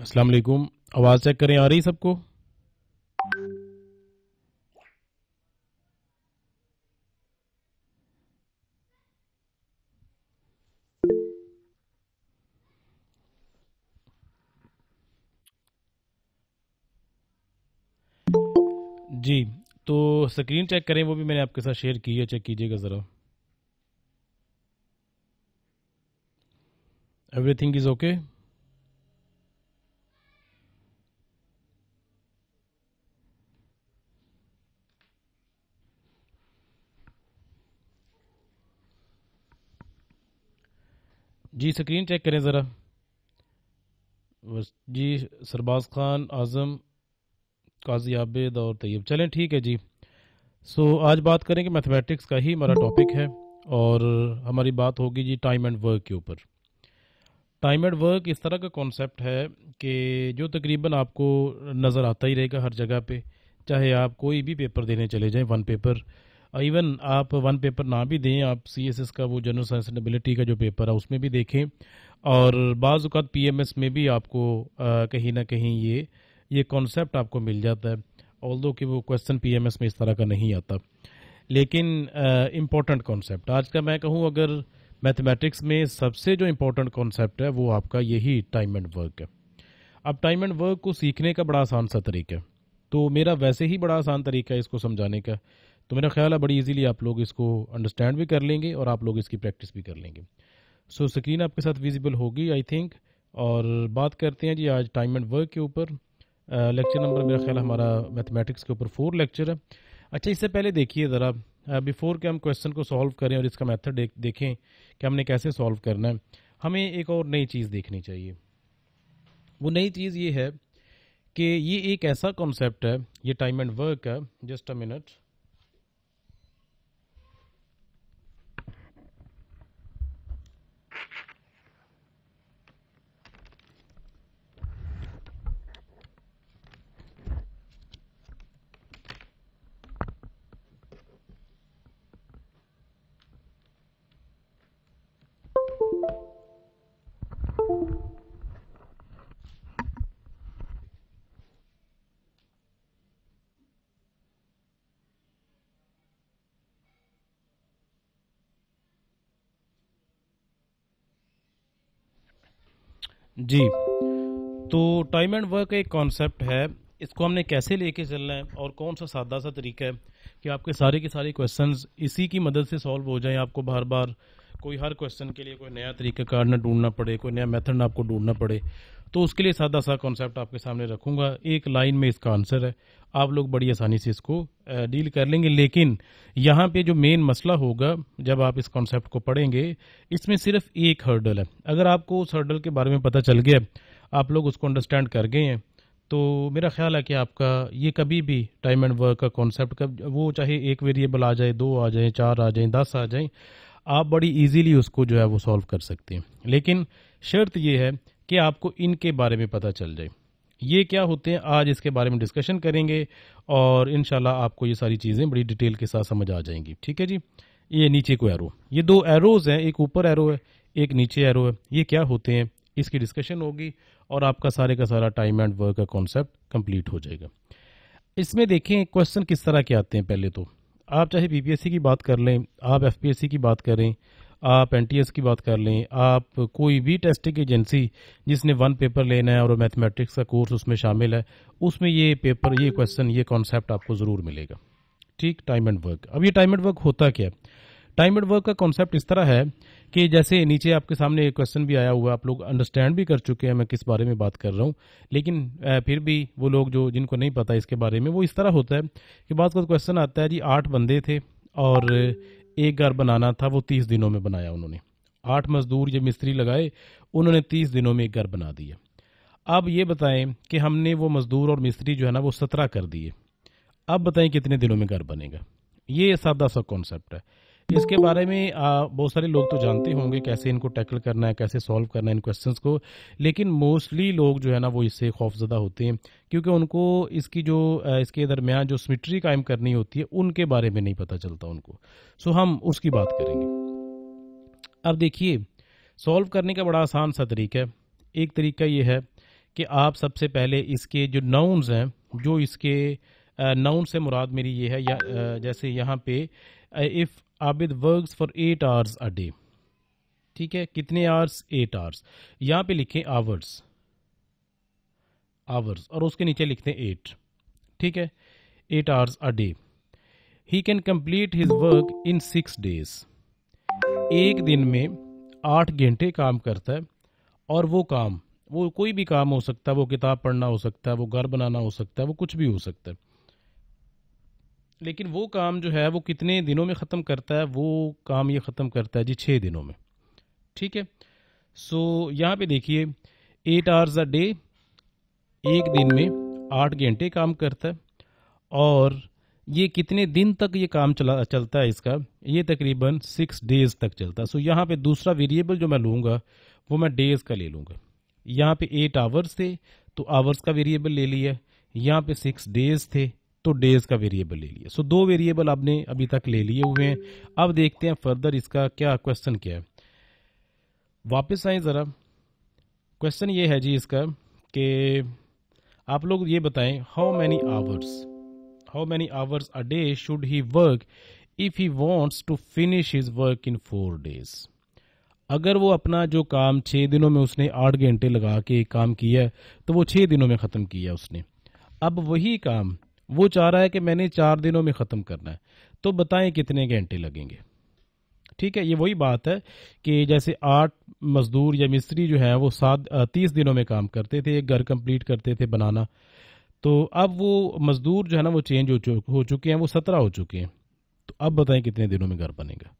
अस्सलाम वालेकुम आवाज़ चेक करें आ रही सबको जी तो स्क्रीन चेक करें वो भी मैंने आपके साथ शेयर की है चेक कीजिएगा ज़रा एवरीथिंग इज़ ओके जी स्क्रीन चेक करें ज़रा जी सरबाज खान आज़म काजी आबेद और तैयब चलें ठीक है जी सो so, आज बात करेंगे मैथमेटिक्स का ही हमारा टॉपिक है और हमारी बात होगी जी टाइम एंड वर्क के ऊपर टाइम एंड वर्क इस तरह का कॉन्सेप्ट है कि जो तकरीबन आपको नज़र आता ही रहेगा हर जगह पे चाहे आप कोई भी पेपर देने चले जाएं वन पेपर इवन uh, आप वन पेपर ना भी दें आप सी एस एस का वो जनरल सस्टेनेबिलिटी का जो पेपर है उसमें भी देखें और बाज़ात पी एम एस में भी आपको uh, कहीं ना कहीं ये ये कॉन्सेप्ट आपको मिल जाता है ऑल दो कि वो क्वेश्चन पी एम एस में इस तरह का नहीं आता लेकिन इम्पोर्टेंट uh, कॉन्सेप्ट आज का मैं कहूँ अगर मैथमेटिक्स में सबसे जो इम्पोर्टेंट कॉन्सेप्ट है वो आपका यही टाइम एंड वर्क है अब टाइम एंड वर्क को सीखने का बड़ा आसान सा तरीका है तो मेरा वैसे ही बड़ा आसान तरीका है इसको समझाने का तो मेरा ख्याल है बड़ी इजीली आप लोग इसको अंडरस्टैंड भी कर लेंगे और आप लोग इसकी प्रैक्टिस भी कर लेंगे सो so, स्क्रीन आपके साथ विजिबल होगी आई थिंक और बात करते हैं जी आज टाइम एंड वर्क के ऊपर लेक्चर नंबर मेरा ख्याल हमारा मैथमेटिक्स के ऊपर फोर लेक्चर है अच्छा इससे पहले देखिए ज़रा बिफोर के हम क्वेश्चन को सॉल्व करें और इसका मेथड दे, देखें कि हमने कैसे सॉल्व करना है हमें एक और नई चीज़ देखनी चाहिए वो नई चीज़ ये है कि ये एक ऐसा कॉन्सेप्ट है ये टाइम एंड वर्क है जस्ट अ मिनट जी तो टाइम एंड वर्क एक कॉन्सेप्ट है इसको हमने कैसे लेके चलना है और कौन सा सादा सा तरीका है कि आपके सारे के सारे क्वेश्चंस इसी की मदद से सॉल्व हो जाएं आपको बार बार कोई हर क्वेश्चन के लिए कोई नया तरीका कार ना ढूंढना पड़े कोई नया मेथड ना आपको ढूंढना पड़े तो उसके लिए सादा सा कॉन्सेप्ट आपके सामने रखूँगा एक लाइन में इसका आंसर है आप लोग बड़ी आसानी से इसको डील कर लेंगे लेकिन यहाँ पे जो मेन मसला होगा जब आप इस कॉन्सेप्ट को पढ़ेंगे इसमें सिर्फ एक हर्डल है अगर आपको उस हर्डल के बारे में पता चल गया आप लोग उसको अंडरस्टैंड कर गए हैं तो मेरा ख्याल है कि आपका ये कभी भी टाइम एंड वर्क का कॉन्सेप्ट वो चाहे एक वेरिएबल आ जाए दो आ जाए चार आ जाए दस आ जाए आप बड़ी इजीली उसको जो है वो सॉल्व कर सकते हैं लेकिन शर्त ये है कि आपको इनके बारे में पता चल जाए ये क्या होते हैं आज इसके बारे में डिस्कशन करेंगे और इन आपको ये सारी चीज़ें बड़ी डिटेल के साथ समझ आ जाएंगी ठीक है जी ये नीचे को एरो ये दो एरोज हैं एक ऊपर एरो है एक नीचे एरो है ये क्या होते हैं इसकी डिस्कशन होगी और आपका सारे का सारा टाइम एंड वर्क का कॉन्सेप्ट कंप्लीट हो जाएगा इसमें देखें क्वेश्चन किस तरह के आते हैं पहले तो आप चाहे बीपीएससी की बात कर लें आप एफपीएससी की बात करें आप एन की बात कर लें आप कोई भी टेस्टिंग एजेंसी जिसने वन पेपर लेना है और मैथमेटिक्स का कोर्स उसमें शामिल है उसमें ये पेपर ये क्वेश्चन ये कॉन्सेप्ट आपको ज़रूर मिलेगा ठीक टाइम एंड वर्क अब ये टाइम एंड वर्क होता क्या टाइम एंड वर्क का कॉन्सेप्ट इस तरह है कि जैसे नीचे आपके सामने एक क्वेश्चन भी आया हुआ आप लोग अंडरस्टैंड भी कर चुके हैं मैं किस बारे में बात कर रहा हूँ लेकिन फिर भी वो लोग जो जिनको नहीं पता इसके बारे में वो इस तरह होता है कि बात क्वेश्चन आता है जी आठ बंदे थे और एक घर बनाना था वो तीस दिनों में बनाया उन्होंने आठ मजदूर ये मिस्त्री लगाए उन्होंने तीस दिनों में एक घर बना दिया अब ये बताएं कि हमने वो मजदूर और मिस्त्री जो है ना वो सत्रह कर दिए अब बताएं कितने दिनों में घर बनेगा ये सादा सा कॉन्सेप्ट है इसके बारे में बहुत सारे लोग तो जानते होंगे कैसे इनको टैकल करना है कैसे सॉल्व करना है इन क्वेश्चंस को लेकिन मोस्टली लोग जो है ना वो इससे खौफजदा होते हैं क्योंकि उनको इसकी जो इसके दरमियान जो सिमिट्री कायम करनी होती है उनके बारे में नहीं पता चलता उनको सो हम उसकी बात करेंगे अब देखिए सॉल्व करने का बड़ा आसान सा तरीका है एक तरीका ये है कि आप सबसे पहले इसके जो नाउन्स हैं जो इसके नाउन से मुराद मेरी ये है या जैसे यहाँ पे if Abid works for eight hours a day ठीक है कितने आवर्स एट आवर्स यहाँ पे लिखें आवर्स आवर्स और उसके नीचे लिखते हैं एट ठीक है eight hours a day he can complete his work in six days एक दिन में आठ घंटे काम करता है और वो काम वो कोई भी काम हो सकता है वो किताब पढ़ना हो सकता है वो घर बनाना हो सकता है वो कुछ भी हो सकता है लेकिन वो काम जो है वो कितने दिनों में ख़त्म करता है वो काम ये ख़त्म करता है जी छः दिनों में ठीक है सो यहाँ पे देखिए एट आवर्स अ डे एक दिन में आठ घंटे काम करता है और ये कितने दिन तक ये काम चला चलता है इसका ये तकरीबन सिक्स डेज तक चलता है सो यहाँ पे दूसरा वेरिएबल जो मैं लूँगा वो मैं डेज का ले लूँगा यहाँ पे एट आवर्स थे तो आवर्स का वेरिएबल ले लिया यहाँ पे सिक्स डेज थे तो डेज का वेरिएबल ले लिया सो so, दो वेरिएबल आपने अभी तक ले लिए हुए हैं अब देखते हैं फर्दर इसका क्या क्वेश्चन क्या है वापस आए ज़रा क्वेश्चन ये है जी इसका कि आप लोग ये बताएं how many hours how many hours a day should he work if he wants to finish his work in four days अगर वो अपना जो काम छः दिनों में उसने आठ घंटे लगा के काम किया तो वो छः दिनों में ख़त्म किया उसने अब वही काम वो चाह रहा है कि मैंने चार दिनों में ख़त्म करना है तो बताएं कितने घंटे लगेंगे ठीक है ये वही बात है कि जैसे आठ मजदूर या मिस्त्री जो है वो सात तीस दिनों में काम करते थे एक घर कंप्लीट करते थे बनाना तो अब वो मजदूर जो है ना वो चेंज हो चुके हो चुके हैं वो सत्रह हो चुके हैं तो अब बताएं कितने दिनों में घर बनेगा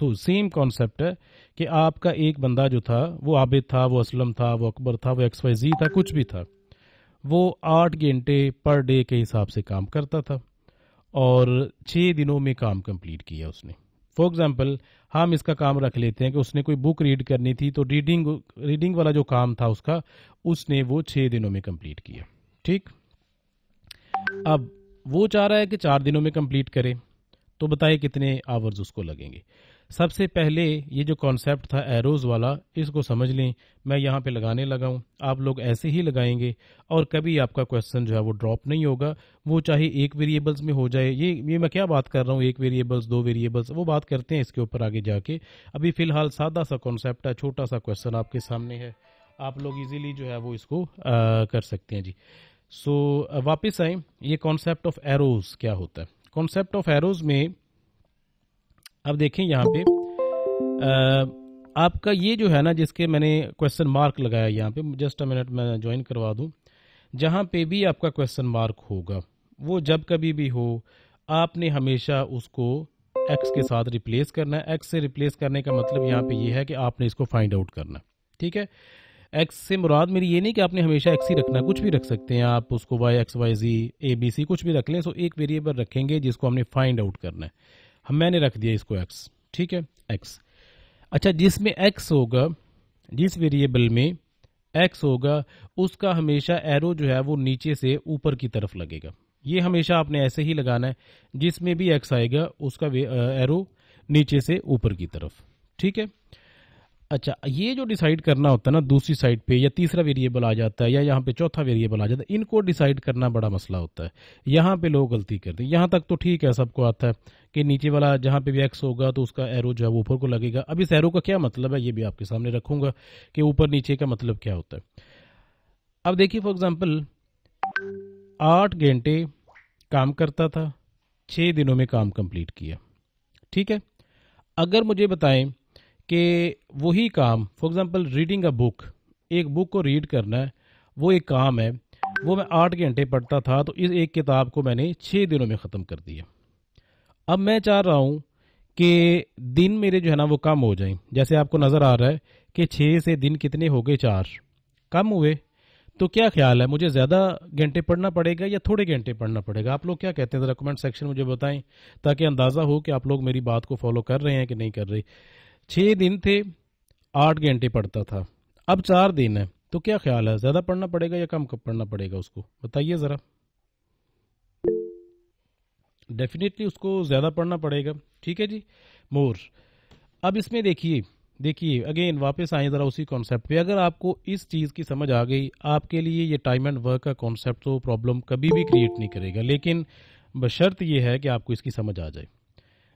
सो सेम कॉन्सेप्ट है कि आपका एक बंदा जो था वो आबिद था वो असलम था वो अकबर था वो एक्स वाई जी था कुछ भी था वो आठ घंटे पर डे के हिसाब से काम करता था और छः दिनों में काम कंप्लीट किया उसने फॉर एग्ज़ाम्पल हम इसका काम रख लेते हैं कि उसने कोई बुक रीड करनी थी तो रीडिंग रीडिंग वाला जो काम था उसका उसने वो छः दिनों में कंप्लीट किया ठीक अब वो चाह रहा है कि चार दिनों में कंप्लीट करे तो बताए कितने आवर्स उसको लगेंगे सबसे पहले ये जो कॉन्सेप्ट था एरोज वाला इसको समझ लें मैं यहाँ पे लगाने लगा हूँ आप लोग ऐसे ही लगाएंगे और कभी आपका क्वेश्चन जो है वो ड्रॉप नहीं होगा वो चाहे एक वेरिएबल्स में हो जाए ये ये मैं क्या बात कर रहा हूँ एक वेरिएबल्स दो वेरिएबल्स वो बात करते हैं इसके ऊपर आगे जाके अभी फ़िलहाल सादा सा कॉन्सेप्ट है छोटा सा क्वेश्चन आपके सामने है आप लोग इजीली जो है वो इसको आ, कर सकते हैं जी सो so, वापस आए ये कॉन्सेप्ट ऑफ एरोज़ क्या होता है कॉन्सेप्ट ऑफ एरोज़ में अब देखें यहाँ पे आ, आपका ये जो है ना जिसके मैंने क्वेश्चन मार्क लगाया यहाँ पे जस्ट अ मिनट मैं ज्वाइन करवा दूँ जहाँ पे भी आपका क्वेश्चन मार्क होगा वो जब कभी भी हो आपने हमेशा उसको एक्स के साथ रिप्लेस करना है एक्स से रिप्लेस करने का मतलब यहाँ पे ये यह है कि आपने इसको फाइंड आउट करना ठीक है एक्स से मुराद मेरी ये नहीं कि आपने हमेशा एक्स ही रखना कुछ भी रख सकते हैं आप उसको Y X Y G A B C कुछ भी रख लें सो एक वेरिएबल रखेंगे जिसको हमने फाइंड आउट करना है हम हाँ, मैंने रख दिया इसको एक्स ठीक है एक्स अच्छा जिसमें एक्स होगा जिस वेरिएबल में एक्स होगा उसका हमेशा एरो जो है वो नीचे से ऊपर की तरफ लगेगा ये हमेशा आपने ऐसे ही लगाना है जिसमें भी एक्स आएगा उसका एरो नीचे से ऊपर की तरफ ठीक है अच्छा ये जो डिसाइड करना होता है ना दूसरी साइड पे या तीसरा वेरिएबल आ जाता है या यहाँ पे चौथा वेरिएबल आ जाता है इनको डिसाइड करना बड़ा मसला होता है यहाँ पे लोग गलती करते हैं यहाँ तक तो ठीक है सबको आता है कि नीचे वाला जहाँ पे भी एक्स होगा तो उसका एरो जो है वो ऊपर को लगेगा अब इस एरो का क्या मतलब है ये भी आपके सामने रखूंगा कि ऊपर नीचे का मतलब क्या होता है अब देखिए फॉर एग्जाम्पल आठ घंटे काम करता था छः दिनों में काम कंप्लीट किया ठीक है अगर मुझे बताएं कि वही काम for example reading a book एक बुक को रीड करना है वो एक काम है वो मैं आठ घंटे पढ़ता था तो इस एक किताब को मैंने छः दिनों में ख़त्म कर दिया अब मैं चाह रहा हूँ कि दिन मेरे जो है ना वो कम हो जाएं जैसे आपको नज़र आ रहा है कि छः से दिन कितने हो गए चार कम हुए तो क्या ख्याल है मुझे ज़्यादा घंटे पढ़ना पड़ेगा या थोड़े घंटे पढ़ना पड़ेगा आप लोग क्या कहते हैं ज़रा कमेंट सेक्शन मुझे बताएं ताकि अंदाज़ा हो कि आप लोग मेरी बात को फॉलो कर रहे हैं कि नहीं कर रहे छः दिन थे आठ घंटे पढ़ता था अब चार दिन है तो क्या ख्याल है ज़्यादा पढ़ना पड़ेगा या कम कब पढ़ना पड़ेगा उसको बताइए ज़रा डेफिनेटली उसको ज़्यादा पढ़ना पड़ेगा ठीक है जी मोर अब इसमें देखिए देखिए अगेन वापस आए ज़रा उसी कॉन्सेप्ट पे अगर आपको इस चीज़ की समझ आ गई आपके लिए ये टाइम एंड वर्क का कॉन्सेप्ट तो प्रॉब्लम कभी भी क्रिएट नहीं करेगा लेकिन बशर्त यह है कि आपको इसकी समझ आ जाए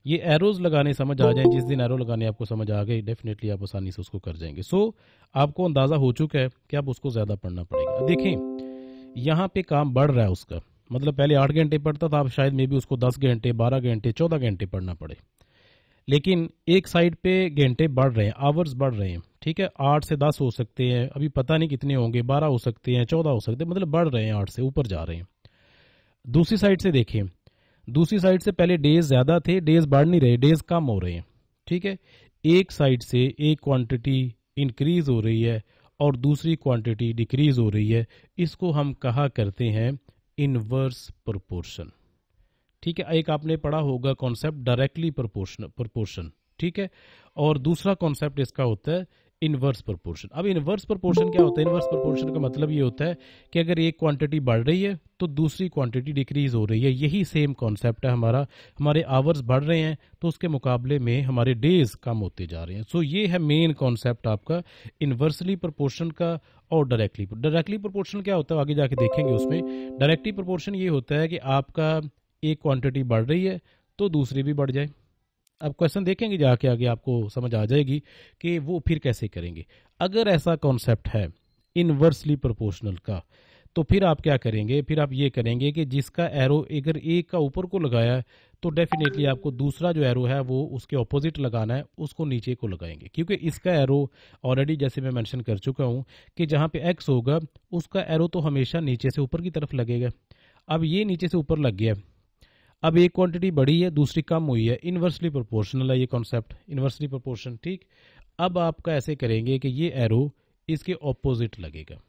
ये एरोज लगाने समझ आ जाए तो जिस दिन एरो लगाने आपको समझ आ गई डेफिनेटली आप आसानी से उसको कर जाएंगे सो so, आपको अंदाज़ा हो चुका है कि आप उसको ज़्यादा पढ़ना पड़ेगा देखें यहाँ पे काम बढ़ रहा है उसका मतलब पहले आठ घंटे पढ़ता था आप शायद मे भी उसको दस घंटे बारह घंटे चौदह घंटे पढ़ना पड़े लेकिन एक साइड पे घंटे बढ़ रहे हैं आवर्स बढ़ रहे हैं ठीक है आठ से दस हो सकते हैं अभी पता नहीं कितने होंगे बारह हो सकते हैं चौदह हो सकते हैं मतलब बढ़ रहे हैं आठ से ऊपर जा रहे हैं दूसरी साइड से देखें दूसरी साइड से पहले डेज ज़्यादा थे डेज बढ़ नहीं रहे डेज कम हो रहे हैं ठीक है एक साइड से एक क्वांटिटी इंक्रीज हो रही है और दूसरी क्वांटिटी डिक्रीज हो रही है इसको हम कहा करते हैं इनवर्स प्रोपोर्शन ठीक है एक आपने पढ़ा होगा कॉन्सेप्ट डायरेक्टली प्रोपोर्शन प्रोपोर्शन ठीक है और दूसरा कॉन्सेप्ट इसका होता है इनवर्स प्रोपोर्शन अब इनवर्स प्रोपोर्शन क्या होता है इनवर्स प्रोपोर्शन का मतलब ये होता है कि अगर एक क्वांटिटी बढ़ रही है तो दूसरी क्वांटिटी डिक्रीज हो रही है यही सेम कॉन्सेप्ट है हमारा हमारे आवर्स बढ़ रहे हैं तो उसके मुकाबले में हमारे डेज कम होते जा रहे हैं सो so ये है मेन कॉन्सेप्ट आपका इन्वर्सली प्रोपोर्शन का और डायरेक्टली डायरेक्टली प्रोपोर्शन क्या होता है आगे जाके देखेंगे उसमें डायरेक्टली प्रोपोर्शन ये होता है कि आपका एक क्वांटिटी बढ़ रही है तो दूसरी भी बढ़ जाए अब क्वेश्चन देखेंगे जाके आगे आपको समझ आ जाएगी कि वो फिर कैसे करेंगे अगर ऐसा कॉन्सेप्ट है इनवर्सली प्रोपोर्शनल का तो फिर आप क्या करेंगे फिर आप ये करेंगे कि जिसका एरो अगर एक का ऊपर को लगाया है तो डेफिनेटली आपको दूसरा जो एरो है वो उसके ऑपोजिट लगाना है उसको नीचे को लगाएंगे क्योंकि इसका एरो ऑलरेडी जैसे मैं मेंशन कर चुका हूँ कि जहाँ पे एक्स होगा उसका एरो तो हमेशा नीचे से ऊपर की तरफ लगेगा अब ये नीचे से ऊपर लग गया अब एक क्वांटिटी बढ़ी है दूसरी कम हुई है इन्वर्सली प्रोपोर्शनल है ये कॉन्सेप्ट इन्वर्सली प्रोपोर्शन ठीक अब आपका ऐसे करेंगे कि ये एरो इसके ऑपोजिट लगेगा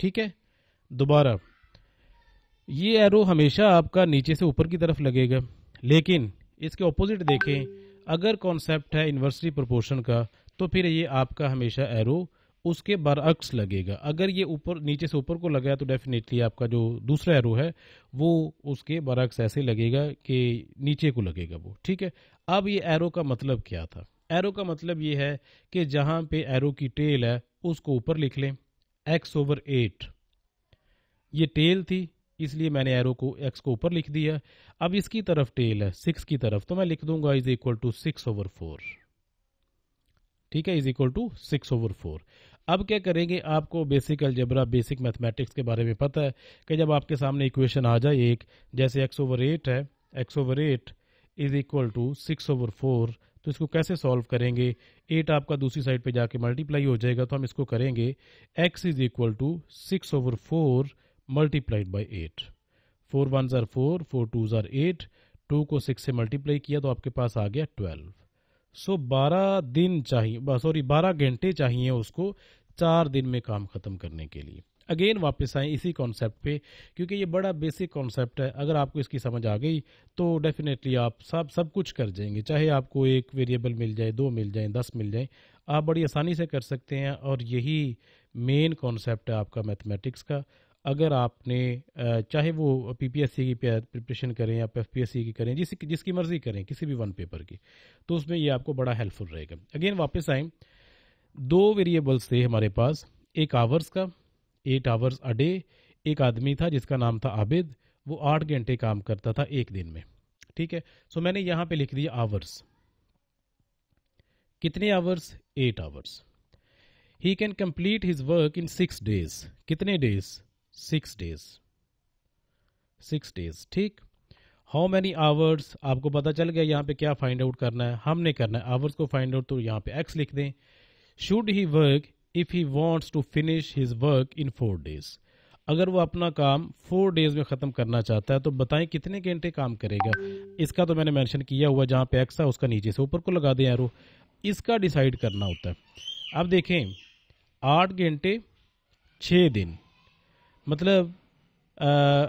ठीक है दोबारा ये एरो हमेशा आपका नीचे से ऊपर की तरफ लगेगा लेकिन इसके ऑपोजिट देखें अगर कॉन्सेप्ट है इन्वर्सली प्रोपोर्शन का तो फिर ये आपका हमेशा एरो उसके बरअक्स लगेगा अगर ये ऊपर नीचे से ऊपर को लगाया तो डेफिनेटली आपका जो दूसरा एरो है वो उसके बरअक्स ऐसे लगेगा कि नीचे को लगेगा वो ठीक है अब ये एरो का मतलब क्या था एरो का मतलब ये है कि जहां पे एरो की टेल है उसको ऊपर लिख लें एक्स ओवर एट ये टेल थी इसलिए मैंने एरो को एक्स को ऊपर लिख दिया अब इसकी तरफ टेल है सिक्स की तरफ तो मैं लिख दूंगा is equal to six over four ठीक है is equal to six over four अब क्या करेंगे आपको बेसिक अलजबरा बेसिक मैथमेटिक्स के बारे में पता है कि जब आपके सामने इक्वेशन आ जाए एक जैसे एक्स ओवर एट है X over eight is equal to six over four तो इसको कैसे सॉल्व करेंगे एट आपका दूसरी साइड पे जाके मल्टीप्लाई हो जाएगा तो हम इसको करेंगे X is equal to six over four multiplied by eight four one ज़ार फोर फोर टू ज़ार एट टू को सिक्स से मल्टीप्लाई किया तो आपके पास आ गया ट्वेल्व सो so, बारह दिन चाहिए सॉरी बारह घंटे चाहिए उसको चार दिन में काम ख़त्म करने के लिए अगेन वापस आए इसी कॉन्सेप्ट पे क्योंकि ये बड़ा बेसिक कॉन्सेप्ट है अगर आपको इसकी समझ आ गई तो डेफिनेटली आप सब सब कुछ कर जाएंगे चाहे आपको एक वेरिएबल मिल जाए दो मिल जाए दस मिल जाए आप बड़ी आसानी से कर सकते हैं और यही मेन कॉन्सेप्ट है आपका मैथमेटिक्स का अगर आपने चाहे वो पीपीएससी की प्रिपरेशन करें आप एफपीएससी की करें जिस जिसकी मर्ज़ी करें किसी भी वन पेपर की तो उसमें ये आपको बड़ा हेल्पफुल रहेगा अगेन वापस आएँ दो वेरिएबल्स थे हमारे पास एक आवर्स का एट आवर्स अ डे एक आदमी था जिसका नाम था आबिद वो आठ घंटे काम करता था एक दिन में ठीक है सो मैंने यहां पे लिख दिया आवर्स कितने hours eight hours he can complete his work in six days कितने days six days six days ठीक हाउ मैनी आवर्स आपको पता चल गया यहाँ पे क्या फाइंड आउट करना है हमने करना है आवर्स को फाइंड आउट तो यहाँ पे एक्स लिख दें should he work if he wants to finish his work in four days अगर वो अपना काम फोर डेज में ख़त्म करना चाहता है तो बताएं कितने घंटे काम करेगा इसका तो मैंने मेंशन किया हुआ जहाँ पे एक्स है उसका नीचे से ऊपर को लगा दें यारो इसका डिसाइड करना होता है अब देखें आठ घंटे छः दिन मतलब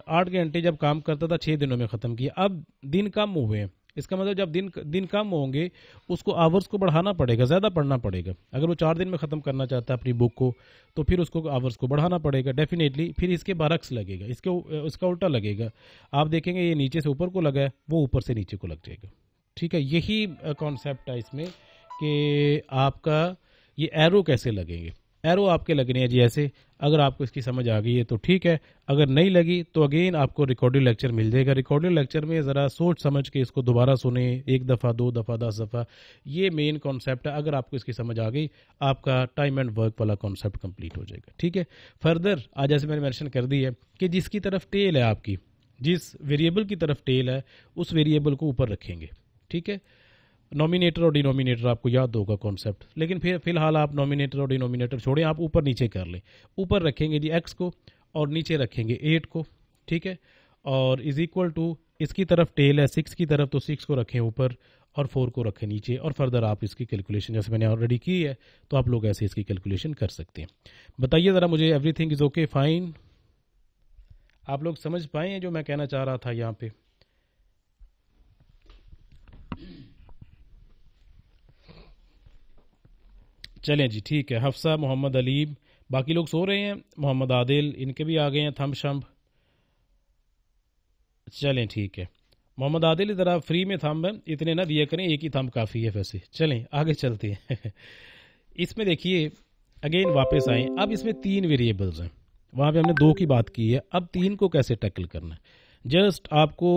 आठ घंटे जब काम करता था छः दिनों में ख़त्म किया अब दिन कम हुए हैं इसका मतलब जब दिन दिन कम होंगे उसको आवर्स को बढ़ाना पड़ेगा ज़्यादा पढ़ना पड़ेगा अगर वो चार दिन में ख़त्म करना चाहता है अपनी बुक को तो फिर उसको आवर्स को बढ़ाना पड़ेगा डेफिनेटली फिर इसके बरक्स लगेगा इसके उसका उल्टा लगेगा आप देखेंगे ये नीचे से ऊपर को लगा है वो ऊपर से नीचे को लग जाएगा ठीक है यही कॉन्सेप्ट है इसमें कि आपका ये एरो कैसे लगेंगे एरो आपके लग रहे हैं जी ऐसे अगर आपको इसकी समझ आ गई है तो ठीक है अगर नहीं लगी तो अगेन आपको रिकॉर्डेड लेक्चर मिल जाएगा रिकॉर्डेड लेक्चर में ज़रा सोच समझ के इसको दोबारा सुने एक दफ़ा दो दफ़ा दस दफ़ा ये मेन कॉन्सेप्ट है अगर आपको इसकी समझ आ गई आपका टाइम एंड वर्क वाला कॉन्सेप्ट कंप्लीट हो जाएगा ठीक है फर्दर आज ऐसे मैंने मैंशन कर दी है कि जिसकी तरफ टेल है आपकी जिस वेरिएबल की तरफ टेल है उस वेरिएबल को ऊपर रखेंगे ठीक है नॉमिनेटर और डिनोमिनेटर आपको याद होगा कॉन्सेप्ट लेकिन फिर फिलहाल आप नॉमिनेटर और डिनोमिनेटर छोड़ें आप ऊपर नीचे कर लें ऊपर रखेंगे जी एक्स को और नीचे रखेंगे एट को ठीक है और इज इक्वल टू इसकी तरफ टेल है सिक्स की तरफ तो सिक्स को रखें ऊपर और फोर को रखें नीचे और फर्दर आप इसकी कैलकुलेशन जैसे मैंने ऑलरेडी की है तो आप लोग ऐसे इसकी कैलकुलेशन कर सकते हैं बताइए ज़रा मुझे एवरीथिंग इज़ ओके फाइन आप लोग समझ पाए हैं जो मैं कहना चाह रहा था यहाँ पे चलें जी ठीक है हफ्सा मोहम्मद अलीब बाकी लोग सो रहे हैं मोहम्मद आदिल इनके भी आ गए हैं थम शम्भ चलें ठीक है मोहम्मद आदिल ज़रा फ्री में थम इतने ना दिया करें एक ही थम काफ़ी है वैसे चलें आगे चलते हैं इसमें देखिए अगेन वापस आए अब इसमें तीन वेरिएबल्स हैं वहाँ पे हमने दो की बात की है अब तीन को कैसे टैकल करना है जस्ट आपको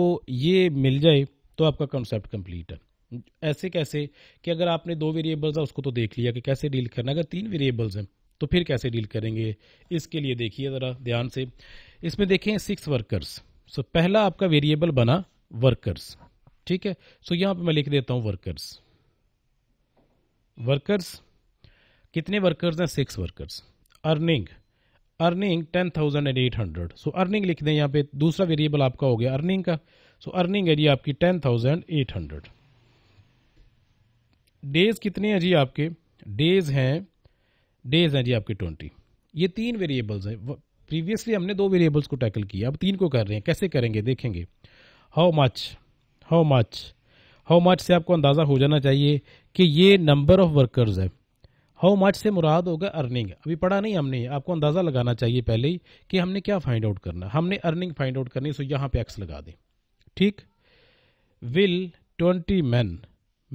ये मिल जाए तो आपका कॉन्सेप्ट कंप्लीट है ऐसे कैसे कि अगर आपने दो वेरिएबल्स है उसको तो देख लिया कि कैसे डील करना अगर तीन वेरिएबल्स हैं तो फिर कैसे डील करेंगे इसके लिए देखिए ज़रा ध्यान से इसमें देखें सिक्स वर्कर्स सो पहला आपका वेरिएबल बना वर्कर्स ठीक है सो यहाँ पर मैं लिख देता हूँ वर्कर्स वर्कर्स कितने वर्कर्स हैं six workers earning earning ten thousand and eight hundred so earning लिख दें यहाँ पे दूसरा वेरिएबल आपका हो गया अर्निंग का सो so, अर्निंग है जी आपकी ten thousand eight hundred days कितने हैं जी आपके डेज हैं डेज हैं जी आपके ट्वेंटी ये तीन वेरिएबल्स हैं प्रीवियसली हमने दो वेरिएबल्स को टैकल किया अब तीन को कर रहे हैं कैसे करेंगे देखेंगे how much how much how much से आपको अंदाज़ा हो जाना चाहिए कि ये नंबर ऑफ़ वर्कर्स है हाउ मच से मुराद होगा अर्निंग अभी पढ़ा नहीं हमने आपको अंदाज़ा लगाना चाहिए पहले ही कि हमने क्या फाइंड आउट करना हमने अर्निंग फाइंड आउट करनी सो यहाँ पे एक्स लगा दें ठीक विल ट्वेंटी मैन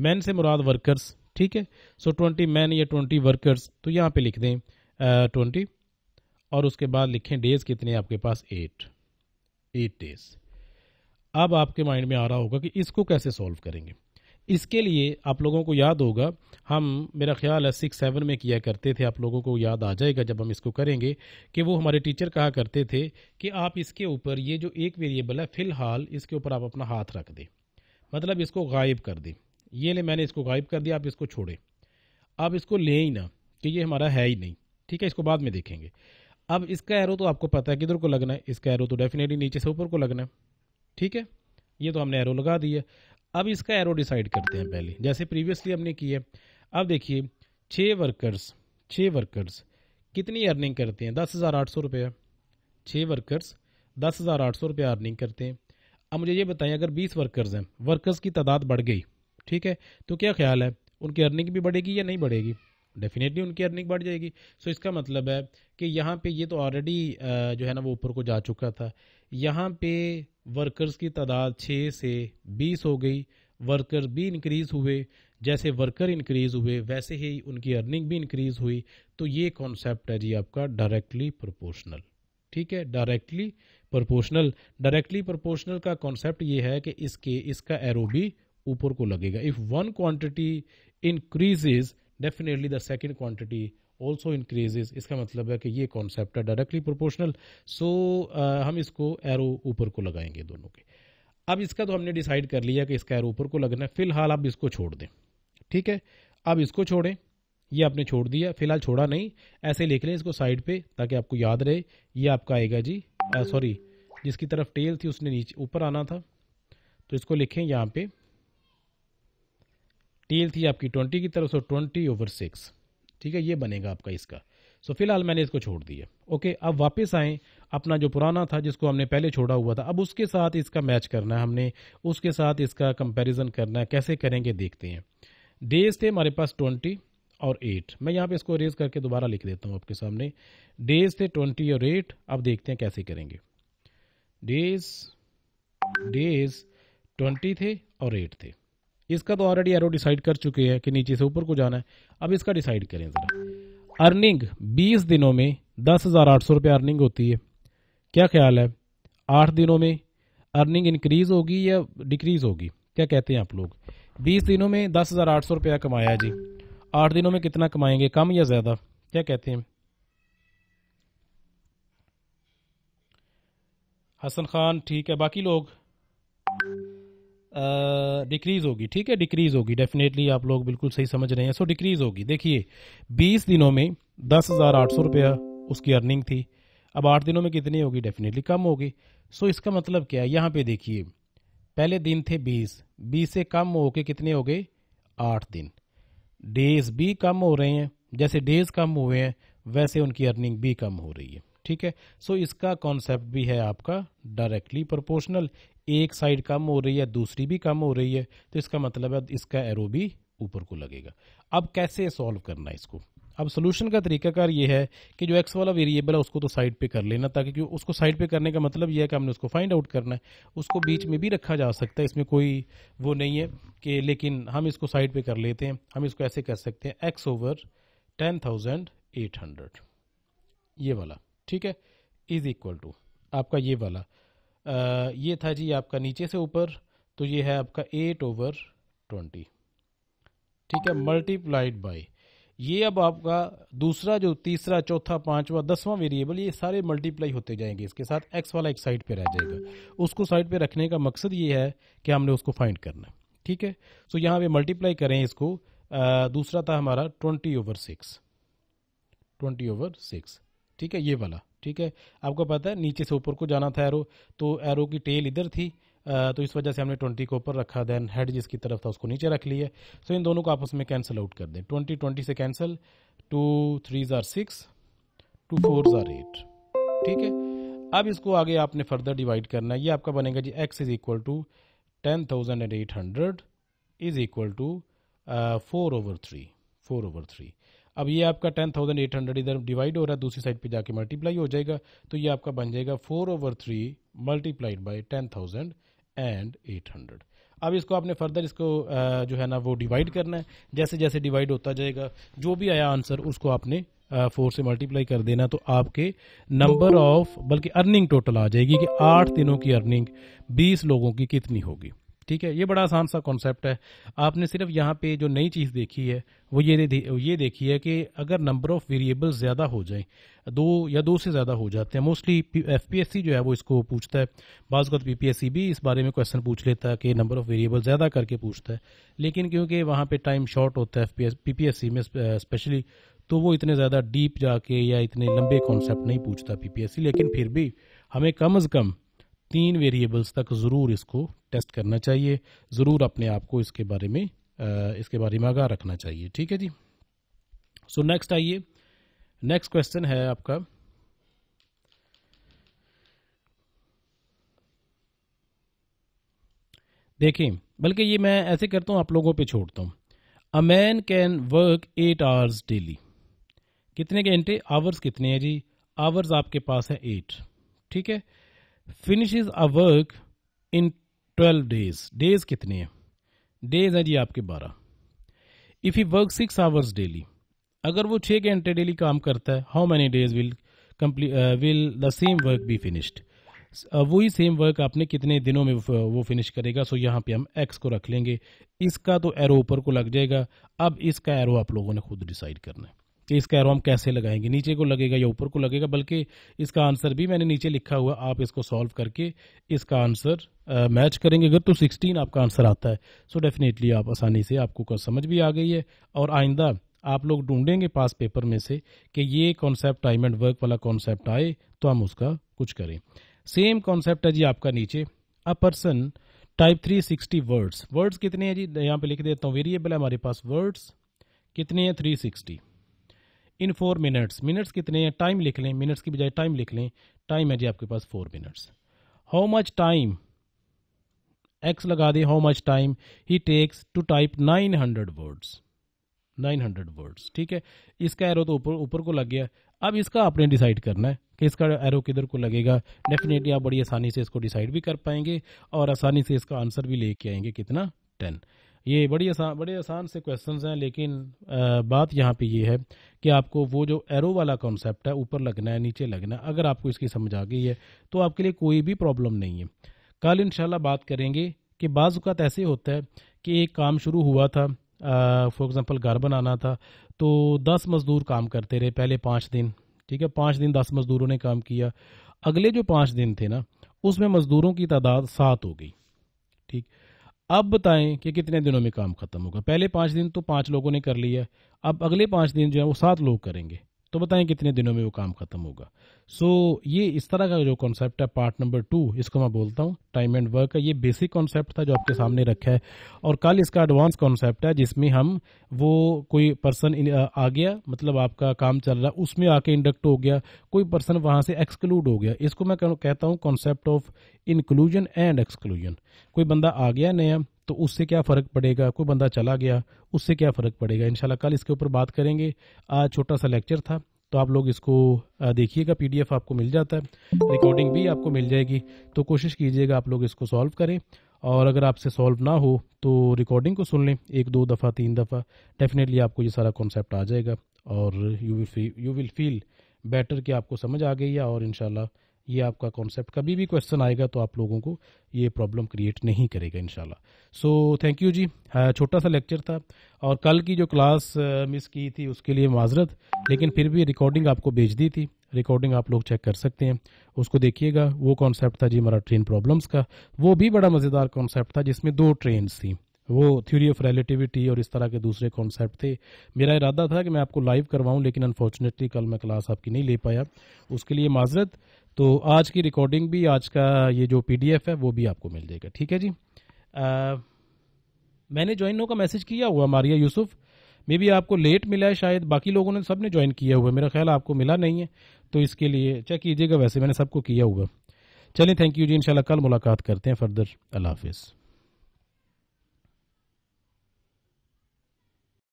मैन से मुराद वर्कर्स ठीक है सो ट्वेंटी मैन या ट्वेंटी वर्कर्स तो यहाँ पे लिख दें ट्वेंटी uh, और उसके बाद लिखें डेज कितने आपके पास एट एट डेज अब आपके माइंड में आ रहा होगा कि इसको कैसे सॉल्व करेंगे इसके लिए आप लोगों को याद होगा हम मेरा ख्याल है सिक्स सेवन में किया करते थे आप लोगों को याद आ जाएगा जब हम इसको करेंगे कि वो हमारे टीचर कहा करते थे कि आप इसके ऊपर ये जो एक वेरिएबल है फ़िलहाल इसके ऊपर आप अपना हाथ रख दें मतलब इसको गायब कर दें ये ले मैंने इसको गायब कर दिया आप इसको छोड़ें आप इसको लें ही ना कि ये हमारा है ही नहीं ठीक है इसको बाद में देखेंगे अब इसका एरो तो आपको पता है किधर को लगना है इसका एरो तो डेफिनेटली नीचे से ऊपर को लगना है ठीक है ये तो हमने एरो लगा दिया अब इसका एरो डिसाइड करते हैं पहले जैसे प्रीवियसली हमने किया अब देखिए छः वर्कर्स छः वर्कर्स कितनी अर्निंग करते हैं दस हज़ार आठ सौ रुपया छः वर्कर्स दस हज़ार आठ सौ रुपया अर्निंग करते हैं अब मुझे ये बताएं अगर बीस वर्कर्स हैं वर्कर्स की तादाद बढ़ गई ठीक है तो क्या ख्याल है उनकी अर्निंग भी बढ़ेगी या नहीं बढ़ेगी डेफिनेटली उनकी अर्निंग बढ़ जाएगी सो इसका मतलब है कि यहाँ पे ये तो ऑलरेडी जो है ना वो ऊपर को जा चुका था यहाँ पे वर्कर्स की तादाद छः से बीस हो गई वर्कर भी इंक्रीज़ हुए जैसे वर्कर इंक्रीज़ हुए वैसे ही उनकी अर्निंग भी इंक्रीज़ हुई तो ये कॉन्सेप्ट है जी आपका डायरेक्टली प्रोपोर्शनल ठीक है डायरेक्टली प्रोपोर्शनल डायरेक्टली प्रोपोर्शनल का कॉन्सेप्ट ये है कि इसके इसका एरो भी ऊपर को लगेगा if one quantity increases definitely the second quantity also increases इसका मतलब है कि ये कॉन्सेप्ट है डायरेक्टली प्रोपोर्शनल सो हम इसको एरो ऊपर को लगाएंगे दोनों के अब इसका तो हमने डिसाइड कर लिया कि इसका एरो ऊपर को लगना है फिलहाल आप इसको छोड़ दें ठीक है अब इसको छोड़ें ये आपने छोड़ दिया फिलहाल छोड़ा नहीं ऐसे लिख लें इसको साइड पे ताकि आपको याद रहे ये आपका आएगा जी सॉरी uh, जिसकी तरफ टेल थी उसने नीचे ऊपर आना था तो इसको लिखें यहाँ पे टील थी आपकी ट्वेंटी की तरफ सो ट्वेंटी ओवर सिक्स ठीक है ये बनेगा आपका इसका सो so, फिलहाल मैंने इसको छोड़ दिया ओके अब वापस आए अपना जो पुराना था जिसको हमने पहले छोड़ा हुआ था अब उसके साथ इसका मैच करना है हमने उसके साथ इसका कंपैरिजन करना है कैसे करेंगे देखते हैं डेज थे हमारे पास ट्वेंटी और एट मैं यहाँ पे इसको रेज करके दोबारा लिख देता हूँ आपके सामने डेज थे ट्वेंटी और एट अब देखते हैं कैसे करेंगे डेज डेज ट्वेंटी थे और एट थे इसका तो ऑलरेडी एरो डिसाइड कर चुके हैं कि नीचे से ऊपर को जाना है अब इसका डिसाइड करें ज़रा अर्निंग 20 दिनों में दस हज़ार आठ सौ रुपये अर्निंग होती है क्या ख्याल है आठ दिनों में अर्निंग इंक्रीज़ होगी या डिक्रीज़ होगी क्या कहते हैं आप लोग बीस दिनों में दस हज़ार आठ सौ रुपया कमाया जी आठ दिनों में कितना कमाएंगे कम या ज़्यादा क्या कहते हैं हसन खान ठीक है बाकी लोग आ, डिक्रीज होगी ठीक है डिक्रीज होगी डेफिनेटली आप लोग बिल्कुल सही समझ रहे हैं सो डिक्रीज होगी देखिए बीस दिनों में दस हज़ार आठ सौ रुपया उसकी अर्निंग थी अब आठ दिनों में कितनी होगी डेफिनेटली कम होगी सो इसका मतलब क्या है यहाँ पे देखिए पहले दिन थे बीस बीस से कम हो के कितने हो गए आठ दिन डेज भी कम हो रहे हैं जैसे डेज कम हुए हैं वैसे उनकी अर्निंग भी कम हो रही है ठीक है सो इसका कॉन्सेप्ट भी है आपका डायरेक्टली प्रोपोर्शनल एक साइड कम हो रही है दूसरी भी कम हो रही है तो इसका मतलब है इसका एरो भी ऊपर को लगेगा अब कैसे सॉल्व करना है इसको अब सोल्यूशन का तरीकाकार ये है कि जो एक्स वाला वेरिएबल है उसको तो साइड पे कर लेना ताकि क्यों उसको साइड पे करने का मतलब यह है कि हमने उसको फाइंड आउट करना है उसको बीच में भी रखा जा सकता है इसमें कोई वो नहीं है कि लेकिन हम इसको साइड पे कर लेते हैं हम इसको ऐसे कर सकते हैं X over ten thousand eight hundred ये वाला ठीक है इज इक्वल टू आपका ये वाला ये था जी आपका नीचे से ऊपर तो ये है आपका एट ओवर ट्वेंटी ठीक है मल्टीप्लाइड बाई ये अब आपका दूसरा जो तीसरा चौथा पांचवा दसवां वेरिएबल ये सारे मल्टीप्लाई होते जाएंगे इसके साथ एक्स वाला एक साइड पे रह जाएगा उसको साइड पे रखने का मकसद ये है कि हमने उसको फाइंड करना ठीक है सो यहाँ पे मल्टीप्लाई करें इसको आ, दूसरा था हमारा twenty over six twenty over six ठीक है ये वाला ठीक है आपको पता है नीचे से ऊपर को जाना था एरो तो एरो की टेल इधर थी तो इस वजह से हमने ट्वेंटी को ऊपर रखा देन हेड जिसकी तरफ था उसको नीचे रख लिया सो इन दोनों को आपस में कैंसिल आउट कर दें ट्वेंटी ट्वेंटी से कैंसिल टू थ्री ज़ार सिक्स टू फोर ज़ार एट ठीक है अब इसको आगे आपने फर्दर डिवाइड करना है ये आपका बनेगा जी X is equal to ten thousand and eight hundred is equal to four over three four over three अब ये आपका टेन थाउजेंड एट हंड्रेड इधर डिवाइड हो रहा है दूसरी साइड पे जाके मल्टीप्लाई हो जाएगा तो ये आपका बन जाएगा four over three multiplied by ten thousand and eight hundred अब इसको आपने फर्दर इसको जो है ना वो डिवाइड करना है जैसे जैसे डिवाइड होता जाएगा जो भी आया आंसर उसको आपने फोर से मल्टीप्लाई कर देना तो आपके नंबर ऑफ तो बल्कि अर्निंग टोटल आ जाएगी कि आठ दिनों की अर्निंग बीस लोगों की कितनी होगी ठीक है ये बड़ा आसान सा कॉन्सेप्ट है आपने सिर्फ यहाँ पे जो नई चीज़ देखी है वो ये ये देखी है कि अगर नंबर ऑफ़ वेरिएबल ज़्यादा हो जाए दो या दो से ज़्यादा हो जाते हैं मोस्टली एफ जो है वो इसको पूछता है बाज़ पी पी भी इस बारे में क्वेश्चन पूछ लेता है कि नंबर ऑफ़ वेरिएबल ज़्यादा करके पूछता है लेकिन क्योंकि वहाँ पर टाइम शॉर्ट होता है एफ पी में स्पेशली तो वो इतने ज़्यादा डीप जाके या इतने लंबे कॉन्सेप्ट नहीं पूछता पी लेकिन फिर भी हमें कम अज़ कम तीन वेरिएबल्स तक ज़रूर इसको टेस्ट करना चाहिए ज़रूर अपने आप को इसके बारे में इसके बारे में आगाह रखना चाहिए ठीक है जी सो नेक्स्ट आइए नेक्स्ट क्वेश्चन है आपका देखें बल्कि ये मैं ऐसे करता हूँ आप लोगों पे छोड़ता हूँ a man can work eight hours daily कितने घंटे आवर्स कितने हैं जी आवर्स आपके पास है एट ठीक है finishes a work in twelve days days कितने हैं डेज हैं जी आपके बारह if you work six hours daily अगर वो छः घंटे डेली काम करता है how many days will complete will the same work be finished वही सेम वर्क आपने कितने दिनों में वो फिनिश करेगा सो यहाँ पे हम एक्स को रख लेंगे इसका तो एरो ऊपर को लग जाएगा अब इसका एरो आप लोगों ने खुद डिसाइड करना है कि इसका एरोम कैसे लगाएंगे नीचे को लगेगा या ऊपर को लगेगा बल्कि इसका आंसर भी मैंने नीचे लिखा हुआ आप इसको सॉल्व करके इसका आंसर मैच करेंगे अगर तो सिक्सटीन आपका आंसर आता है सो so डेफिनेटली आप आसानी से आपको समझ भी आ गई है और आइंदा आप लोग ढूंढेंगे पास पेपर में से कि ये कॉन्सेप्ट टाइम एंड वर्क वाला कॉन्सेप्ट आए तो हम उसका कुछ करें सेम कॉन्सेप्ट है जी आपका नीचे a person type three sixty words words कितने हैं जी यहाँ पे लिख देता हूँ वेरिएबल है हमारे पास वर्ड्स कितने हैं three sixty in four minutes minutes कितने हैं टाइम लिख लें मिनट्स की बजाय टाइम लिख लें टाइम है जी आपके पास four minutes how much time X लगा दें how much time he takes to type nine hundred words nine hundred words ठीक है इसका एरो तो ऊपर ऊपर को लग गया अब इसका आपने डिसाइड करना है कि इसका एरो किधर को लगेगा डेफिनेटली आप बड़ी आसानी से इसको डिसाइड भी कर पाएंगे और आसानी से इसका आंसर भी लेके आएंगे कितना टेन ये बड़ी आसान बड़े आसान से क्वेश्चंस हैं लेकिन आ, बात यहाँ पे ये है कि आपको वो जो एरो वाला कॉन्सेप्ट है ऊपर लगना है नीचे लगना है अगर आपको इसकी समझ आ गई है तो आपके लिए कोई भी प्रॉब्लम नहीं है कल इंशाल्लाह बात करेंगे कि बाज़ात ऐसे होता है कि एक काम शुरू हुआ था फॉर एग्ज़ाम्पल घर बनाना था तो दस मज़दूर काम करते रहे पहले पाँच दिन ठीक है पाँच दिन दस मज़दूरों ने काम किया अगले जो पाँच दिन थे ना उसमें मज़दूरों की तादाद सात हो गई ठीक अब बताएं कि कितने दिनों में काम खत्म होगा पहले पांच दिन तो पांच लोगों ने कर लिया अब अगले पांच दिन जो है वो सात लोग करेंगे तो बताएं कितने दिनों में वो काम खत्म होगा सो so, ये इस तरह का जो कॉन्सेप्ट है पार्ट नंबर टू इसको मैं बोलता हूँ टाइम एंड वर्क का ये बेसिक कॉन्सेप्ट था जो आपके सामने रखा है और कल इसका एडवांस कॉन्सेप्ट है जिसमें हम वो कोई पर्सन आ गया मतलब आपका काम चल रहा है उसमें आके इंडक्ट हो गया कोई पर्सन वहाँ से एक्सक्लूड हो गया इसको मैं कहता हूँ concept of inclusion and exclusion कोई बंदा आ गया नया तो उससे क्या फ़र्क पड़ेगा कोई बंदा चला गया उससे क्या फ़र्क पड़ेगा इन कल इसके ऊपर बात करेंगे आज छोटा सा लेक्चर था तो आप लोग इसको देखिएगा पीडीएफ आपको मिल जाता है रिकॉर्डिंग भी आपको मिल जाएगी तो कोशिश कीजिएगा आप लोग इसको सॉल्व करें और अगर आपसे सॉल्व ना हो तो रिकॉर्डिंग को सुन लें एक दो दफ़ा तीन दफ़ा डेफिनेटली आपको ये सारा कॉन्सेप्ट आ जाएगा और you will you will feel better कि आपको समझ आ गई है और इन ये आपका कॉन्सेप्ट कभी भी क्वेश्चन आएगा तो आप लोगों को ये प्रॉब्लम क्रिएट नहीं करेगा इनशाला सो थैंक यू जी छोटा सा लेक्चर था और कल की जो क्लास मिस की थी उसके लिए माजरत लेकिन फिर भी रिकॉर्डिंग आपको भेज दी थी रिकॉर्डिंग आप लोग चेक कर सकते हैं उसको देखिएगा वो कॉन्सेप्ट था जी हमारा ट्रेन प्रॉब्लम्स का वो भी बड़ा मज़ेदार कॉन्सेप्ट था जिसमें दो ट्रेन थी वो थ्योरी ऑफ रिलेटिविटी और इस तरह के दूसरे कॉन्सेप्ट थे मेरा इरादा था कि मैं आपको लाइव करवाऊं लेकिन अनफॉर्चुनेटली कल मैं क्लास आपकी नहीं ले पाया उसके लिए माजरत तो आज की रिकॉर्डिंग भी आज का ये जो पीडीएफ है वो भी आपको मिल जाएगा ठीक है जी आ, मैंने ज्वाइन नो का मैसेज किया हुआ मारिया यूसुफ मे भी आपको लेट मिला है शायद बाकी लोगों ने सब ने ज्वाइन किया हुआ है मेरा ख्याल आपको मिला नहीं है तो इसके लिए चेक कीजिएगा वैसे मैंने सबको किया हुआ चलिए थैंक यू जी इनशाला कल मुलाकात करते हैं फर्दर अल्लाह हाफिज़